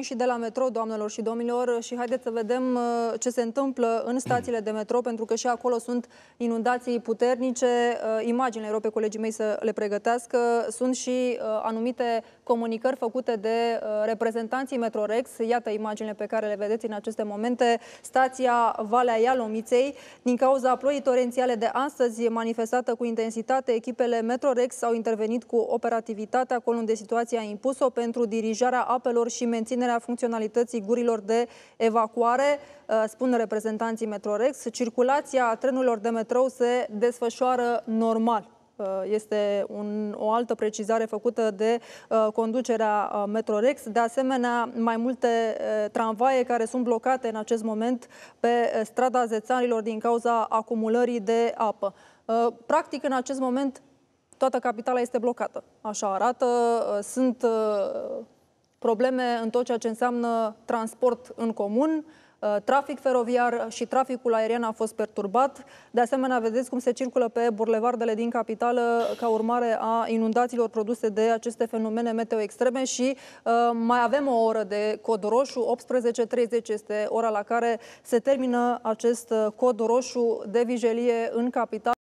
și de la metro, doamnelor și domnilor, și haideți să vedem uh, ce se întâmplă în stațiile de metro, pentru că și acolo sunt inundații puternice. Uh, Imagine, rog pe colegii mei să le pregătească. Sunt și uh, anumite comunicări făcute de reprezentanții Metrorex. Iată imaginele pe care le vedeți în aceste momente. Stația Valea Ialomiței. Din cauza ploii torențiale de astăzi, manifestată cu intensitate, echipele Metrorex au intervenit cu operativitate acolo unde situația a impus-o pentru dirijarea apelor și menținerea menținerea funcționalității gurilor de evacuare, uh, spun reprezentanții Metrorex. Circulația trenurilor de metrou se desfășoară normal uh, este un, o altă precizare făcută de uh, conducerea uh, Metrorex. De asemenea, mai multe uh, tramvaie care sunt blocate în acest moment pe strada Zețanilor din cauza acumulării de apă. Uh, practic, în acest moment, toată capitala este blocată. Așa arată, sunt probleme în tot ceea ce înseamnă transport în comun, uh, trafic feroviar și traficul aerian a fost perturbat. De asemenea, vedeți cum se circulă pe burlevardele din capitală ca urmare a inundațiilor produse de aceste fenomene meteo extreme și uh, mai avem o oră de cod roșu. 18.30 este ora la care se termină acest uh, cod roșu de vigilie în capitală.